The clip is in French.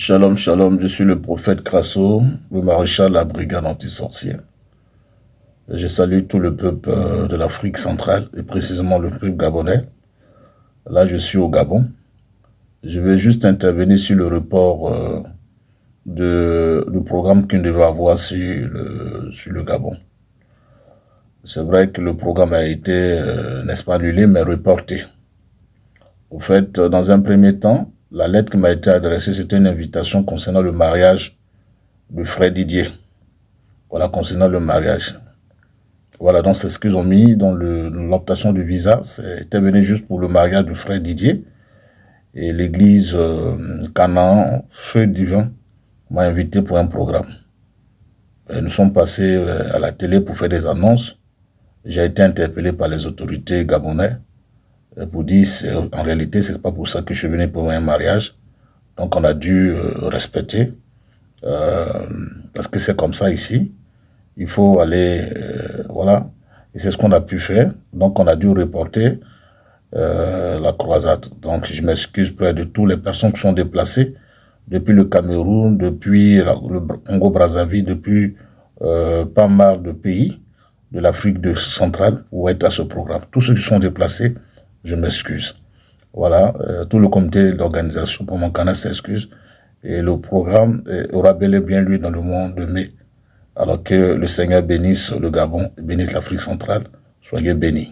Shalom, shalom, je suis le prophète Crasso, le maréchal la brigade anti-sorcière. Je salue tout le peuple euh, de l'Afrique centrale et précisément le peuple gabonais. Là, je suis au Gabon. Je vais juste intervenir sur le report euh, de, du programme qu'on devait avoir sur le, sur le Gabon. C'est vrai que le programme a été, euh, n'est-ce pas, annulé, mais reporté. Au fait, dans un premier temps, la lettre qui m'a été adressée, c'était une invitation concernant le mariage de frère Didier. Voilà, concernant le mariage. Voilà, donc c'est ce qu'ils ont mis dans l'optation du visa. C'était venu juste pour le mariage de frère Didier. Et l'église euh, Canaan, Feu Divin, m'a invité pour un programme. Euh, nous sommes passés euh, à la télé pour faire des annonces. J'ai été interpellé par les autorités gabonaises pour euh, dire, en réalité, c'est pas pour ça que je suis venu pour un mariage. Donc, on a dû euh, respecter, euh, parce que c'est comme ça ici. Il faut aller, voilà. Et c'est ce qu'on a pu faire. Donc, on a dû reporter la croisade. Donc, je m'excuse près de toutes les personnes qui sont déplacées depuis le Cameroun, depuis le Congo-Brazzaville, depuis pas mal de pays de l'Afrique centrale pour être à ce programme. Tous ceux qui sont déplacés, je m'excuse. Voilà, euh, tout le comité d'organisation pour mon canal s'excuse. Et le programme euh, aura bel et bien lieu dans le mois de mai. Alors que le Seigneur bénisse le Gabon, et bénisse l'Afrique centrale. Soyez bénis.